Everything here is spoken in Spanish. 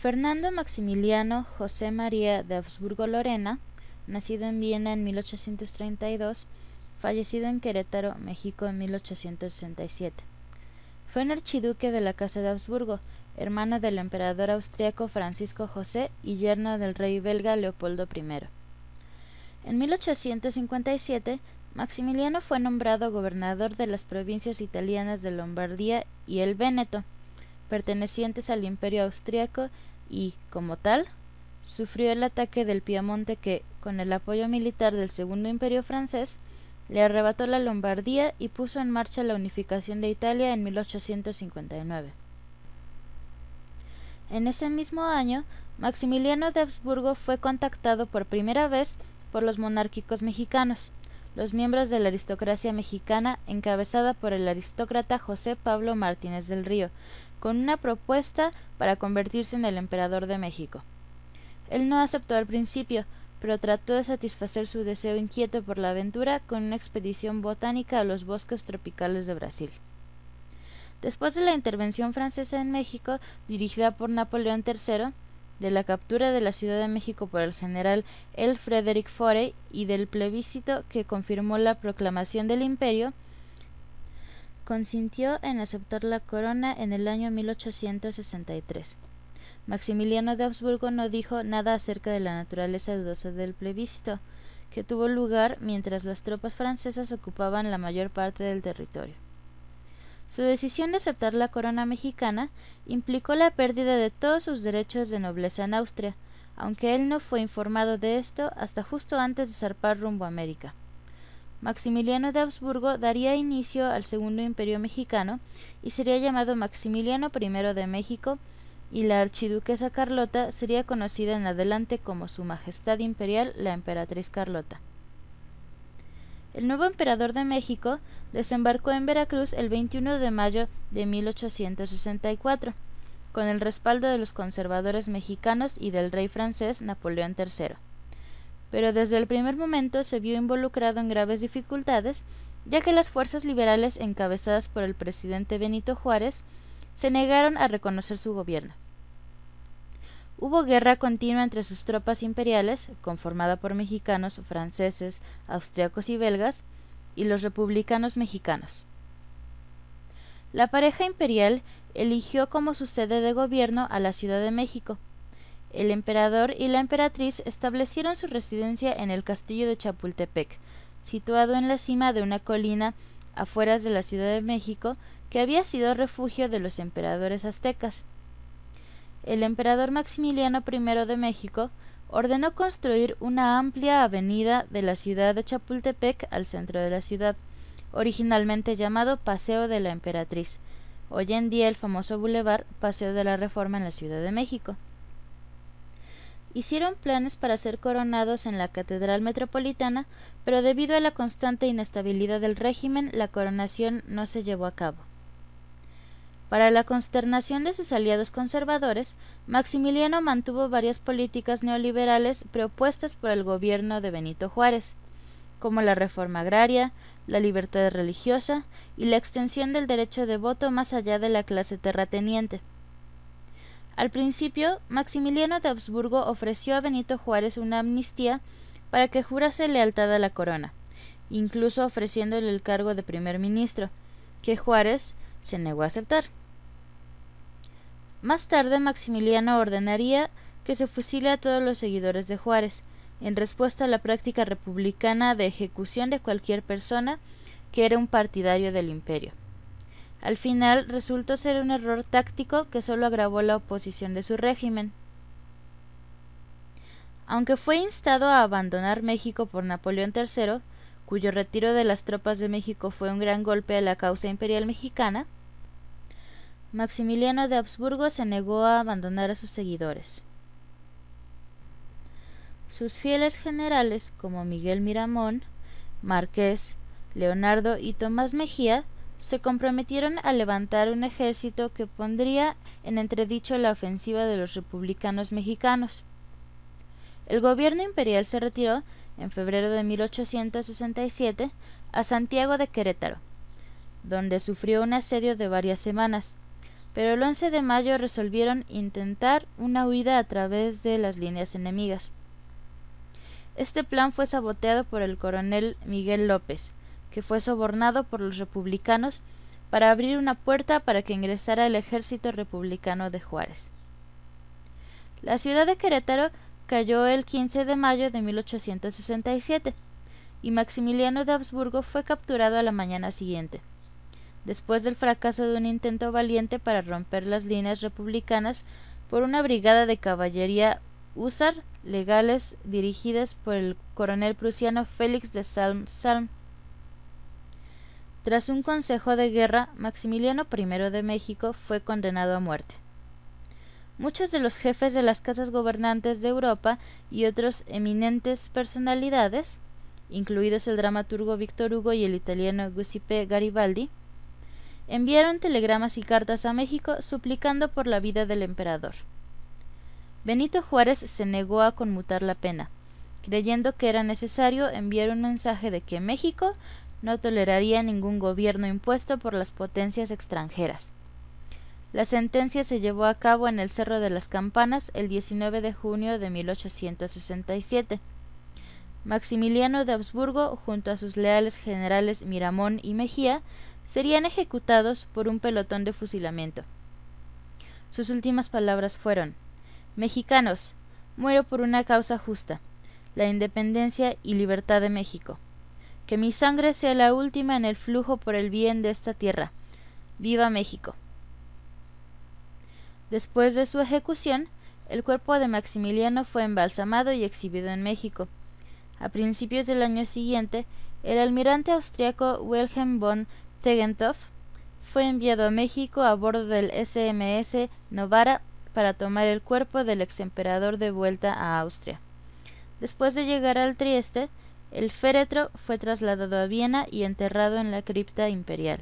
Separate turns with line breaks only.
Fernando Maximiliano José María de Habsburgo-Lorena, nacido en Viena en 1832, fallecido en Querétaro, México en 1867. Fue un archiduque de la Casa de Habsburgo, hermano del emperador austriaco Francisco José y yerno del rey belga Leopoldo I. En 1857, Maximiliano fue nombrado gobernador de las provincias italianas de Lombardía y el Véneto, pertenecientes al Imperio austriaco y, como tal, sufrió el ataque del Piamonte que, con el apoyo militar del Segundo Imperio francés, le arrebató la Lombardía y puso en marcha la unificación de Italia en 1859. En ese mismo año, Maximiliano de Habsburgo fue contactado por primera vez por los monárquicos mexicanos, los miembros de la aristocracia mexicana encabezada por el aristócrata José Pablo Martínez del Río, con una propuesta para convertirse en el emperador de México. Él no aceptó al principio, pero trató de satisfacer su deseo inquieto por la aventura con una expedición botánica a los bosques tropicales de Brasil. Después de la intervención francesa en México, dirigida por Napoleón III, de la captura de la Ciudad de México por el general L. Frederick Forey y del plebiscito que confirmó la proclamación del imperio, consintió en aceptar la corona en el año 1863. Maximiliano de Habsburgo no dijo nada acerca de la naturaleza dudosa del plebiscito, que tuvo lugar mientras las tropas francesas ocupaban la mayor parte del territorio. Su decisión de aceptar la corona mexicana implicó la pérdida de todos sus derechos de nobleza en Austria, aunque él no fue informado de esto hasta justo antes de zarpar rumbo a América. Maximiliano de Habsburgo daría inicio al Segundo Imperio Mexicano y sería llamado Maximiliano I de México y la archiduquesa Carlota sería conocida en adelante como Su Majestad Imperial la Emperatriz Carlota. El nuevo emperador de México desembarcó en Veracruz el 21 de mayo de 1864, con el respaldo de los conservadores mexicanos y del rey francés Napoleón III pero desde el primer momento se vio involucrado en graves dificultades, ya que las fuerzas liberales encabezadas por el presidente Benito Juárez se negaron a reconocer su gobierno. Hubo guerra continua entre sus tropas imperiales, conformada por mexicanos, franceses, austriacos y belgas, y los republicanos mexicanos. La pareja imperial eligió como su sede de gobierno a la Ciudad de México, el emperador y la emperatriz establecieron su residencia en el castillo de Chapultepec, situado en la cima de una colina afueras de la Ciudad de México que había sido refugio de los emperadores aztecas. El emperador Maximiliano I de México ordenó construir una amplia avenida de la ciudad de Chapultepec al centro de la ciudad, originalmente llamado Paseo de la Emperatriz, hoy en día el famoso bulevar Paseo de la Reforma en la Ciudad de México hicieron planes para ser coronados en la Catedral Metropolitana, pero debido a la constante inestabilidad del régimen, la coronación no se llevó a cabo. Para la consternación de sus aliados conservadores, Maximiliano mantuvo varias políticas neoliberales propuestas por el gobierno de Benito Juárez, como la reforma agraria, la libertad religiosa y la extensión del derecho de voto más allá de la clase terrateniente. Al principio, Maximiliano de Habsburgo ofreció a Benito Juárez una amnistía para que jurase lealtad a la corona, incluso ofreciéndole el cargo de primer ministro, que Juárez se negó a aceptar. Más tarde, Maximiliano ordenaría que se fusile a todos los seguidores de Juárez, en respuesta a la práctica republicana de ejecución de cualquier persona que era un partidario del imperio. Al final resultó ser un error táctico que solo agravó la oposición de su régimen. Aunque fue instado a abandonar México por Napoleón III, cuyo retiro de las tropas de México fue un gran golpe a la causa imperial mexicana, Maximiliano de Habsburgo se negó a abandonar a sus seguidores. Sus fieles generales, como Miguel Miramón, Marqués, Leonardo y Tomás Mejía, se comprometieron a levantar un ejército que pondría en entredicho la ofensiva de los republicanos mexicanos. El gobierno imperial se retiró en febrero de 1867 a Santiago de Querétaro, donde sufrió un asedio de varias semanas, pero el 11 de mayo resolvieron intentar una huida a través de las líneas enemigas. Este plan fue saboteado por el coronel Miguel López, que fue sobornado por los republicanos para abrir una puerta para que ingresara el ejército republicano de Juárez. La ciudad de Querétaro cayó el 15 de mayo de 1867 y Maximiliano de Habsburgo fue capturado a la mañana siguiente. Después del fracaso de un intento valiente para romper las líneas republicanas por una brigada de caballería húsar legales dirigidas por el coronel prusiano Félix de Salm Salm, tras un consejo de guerra, Maximiliano I de México fue condenado a muerte. Muchos de los jefes de las casas gobernantes de Europa y otras eminentes personalidades, incluidos el dramaturgo Víctor Hugo y el italiano Giuseppe Garibaldi, enviaron telegramas y cartas a México suplicando por la vida del emperador. Benito Juárez se negó a conmutar la pena, creyendo que era necesario enviar un mensaje de que México no toleraría ningún gobierno impuesto por las potencias extranjeras. La sentencia se llevó a cabo en el Cerro de las Campanas el 19 de junio de 1867. Maximiliano de Habsburgo, junto a sus leales generales Miramón y Mejía, serían ejecutados por un pelotón de fusilamiento. Sus últimas palabras fueron Mexicanos, muero por una causa justa, la independencia y libertad de México. Que mi sangre sea la última en el flujo por el bien de esta tierra. Viva México. Después de su ejecución, el cuerpo de Maximiliano fue embalsamado y exhibido en México. A principios del año siguiente, el almirante austriaco Wilhelm von Tegentoff fue enviado a México a bordo del SMS Novara para tomar el cuerpo del exemperador de vuelta a Austria. Después de llegar al Trieste, el féretro fue trasladado a Viena y enterrado en la cripta imperial.